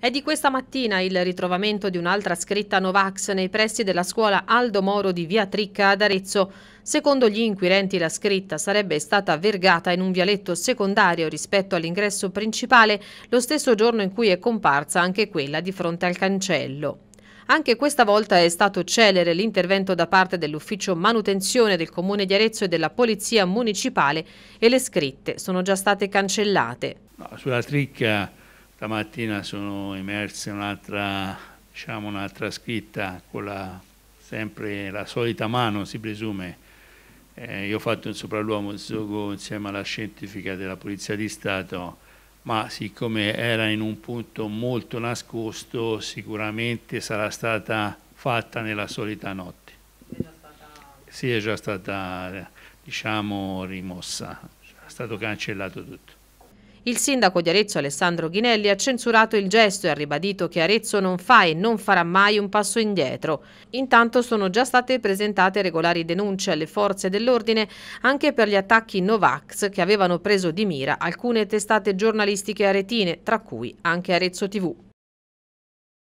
È di questa mattina il ritrovamento di un'altra scritta Novax nei pressi della scuola Aldo Moro di Via Tricca ad Arezzo. Secondo gli inquirenti la scritta sarebbe stata vergata in un vialetto secondario rispetto all'ingresso principale lo stesso giorno in cui è comparsa anche quella di fronte al cancello. Anche questa volta è stato celere l'intervento da parte dell'ufficio manutenzione del Comune di Arezzo e della Polizia Municipale e le scritte sono già state cancellate. sulla tricca Stamattina sono emerse un'altra diciamo, un scritta con la, sempre la solita mano, si presume. Eh, io ho fatto un sopralluogo insieme alla scientifica della Polizia di Stato, ma siccome era in un punto molto nascosto, sicuramente sarà stata fatta nella solita notte. È stata... Sì, è già stata diciamo, rimossa, è stato cancellato tutto. Il sindaco di Arezzo Alessandro Ghinelli ha censurato il gesto e ha ribadito che Arezzo non fa e non farà mai un passo indietro. Intanto sono già state presentate regolari denunce alle forze dell'ordine anche per gli attacchi Novax che avevano preso di mira alcune testate giornalistiche aretine, tra cui anche Arezzo TV.